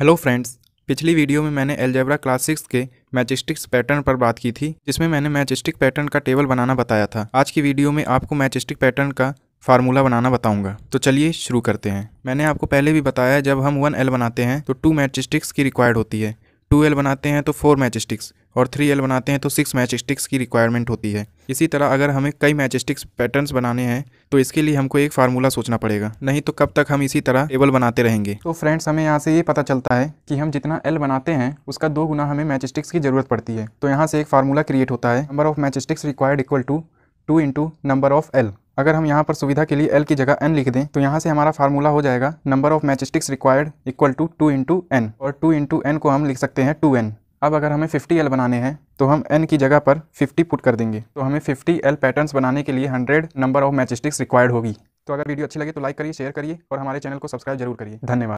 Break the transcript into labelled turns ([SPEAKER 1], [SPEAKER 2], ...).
[SPEAKER 1] hello friends पिछली video में मैंने एलजेब्रा क्लास सिक्स के मैचिस्टिक्स पैटर्न पर बात की थी जिसमें मैंने मैचिस्टिक पैटर्न का टेबल बनाना बताया था आज की वीडियो में आपको मैचिस्टिक पैटर्न का फार्मूला बनाना बताऊंगा तो चलिए शुरू करते हैं मैंने आपको पहले भी बताया जब हम वन एल बनाते हैं तो टू मैचिस्टिक्स की रिक्वायर्ड होती है टू एल बनाते हैं तो फोर मैच स्टिक्स और थ्री एल बनाते हैं तो सिक्स मैच स्टिक्स की रिक्वायरमेंट होती है इसी तरह अगर हमें कई मैच स्टिक्स पैटर्न्स बनाने हैं तो इसके लिए हमको एक फार्मूला सोचना पड़ेगा नहीं तो कब तक हम इसी तरह टेबल बनाते रहेंगे तो फ्रेंड्स हमें यहाँ से ये पता चलता है कि हम जितना एल बनाते हैं उसका दो गुना हमें मैच स्टिक्स की ज़रूरत पड़ती है तो यहाँ से एक फार्मूला क्रिएट होता है number of matchsticks required equal to two into number of L अगर हम यहाँ पर सुविधा के लिए एल की जगह एन लिख दें तो यहाँ से हमारा फार्मूला हो जाएगा number of matchsticks required equal to two into N और टू इंटू एन को हम लिख सकते हैं टू एन अब अगर हमें फिफ्टी एल बनाने हैं तो हम एन की जगह पर फिफ्टी पुट कर देंगे तो हमें फिफ्टी एल पैटर्न बनाने के लिए hundred number of matchsticks required होगी तो अगर वीडियो अच्छी लगे तो लाइक करिए शेयर करिए और हमारे चैनल को सब्सक्राइब जरूर करिए धन्यवाद